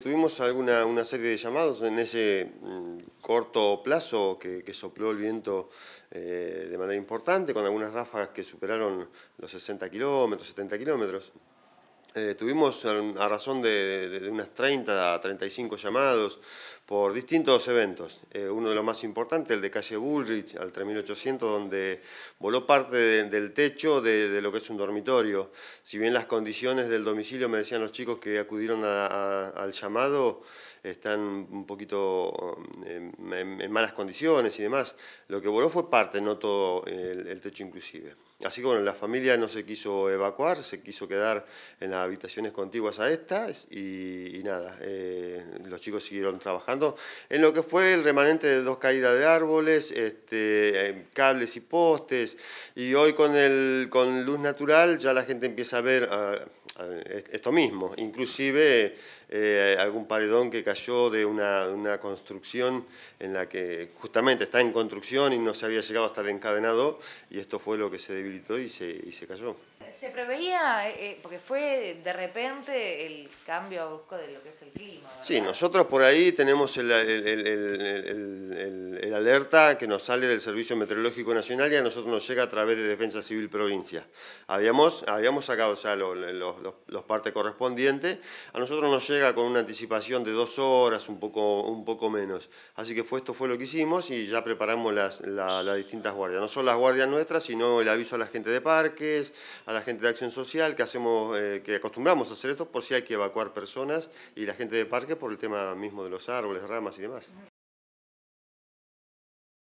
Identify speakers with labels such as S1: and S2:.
S1: Tuvimos alguna una serie de llamados en ese mm, corto plazo que, sopló el viento eh, de manera importante, con algunas ráfagas que superaron los 60 kilómetros, 70 kilómetros. Eh, tuvimos a razón de, de, unas 30 a 35 llamados, por distintos eventos. Eh, uno de los más importantes, el de calle Bullrich al 3800, donde voló parte del techo de, lo que es un dormitorio. Si bien las condiciones del domicilio, me decían los chicos que acudieron al llamado, están un poquito em, en, malas condiciones y demás. Lo que voló fue parte, no todo el, techo inclusive. Así que bueno, la familia no se quiso evacuar, se quiso quedar en las habitaciones contiguas a estas y, nada, eh, los chicos siguieron trabajando en lo que fue el remanente de dos caídas de árboles, este, cables y postes, y hoy con, el, con luz natural ya la gente empieza a ver... Ah, esto mismo, inclusive eh, algún paredón que cayó de una, construcción en la que justamente está en construcción y no se había llegado hasta el encadenado y esto fue lo que se debilitó y se, cayó.
S2: Se preveía, eh, eh, porque fue de repente el cambio busco de lo que es el clima.
S1: Sí, nosotros por ahí tenemos el, alerta que nos sale del Servicio Meteorológico Nacional y a nosotros nos llega a través de Defensa Civil Provincia. Habíamos, habíamos sacado ya los los, partes correspondientes. A nosotros nos llega con una anticipación de dos horas, un poco, menos. Así que fue, esto fue lo que hicimos y ya preparamos las, distintas guardias. No son las guardias nuestras, sino el aviso a la gente de parques, a la gente de acción social, que, hacemos, eh, que acostumbramos a hacer esto por si hay que evacuar personas y la gente de parques por el tema mismo de los árboles, ramas y demás.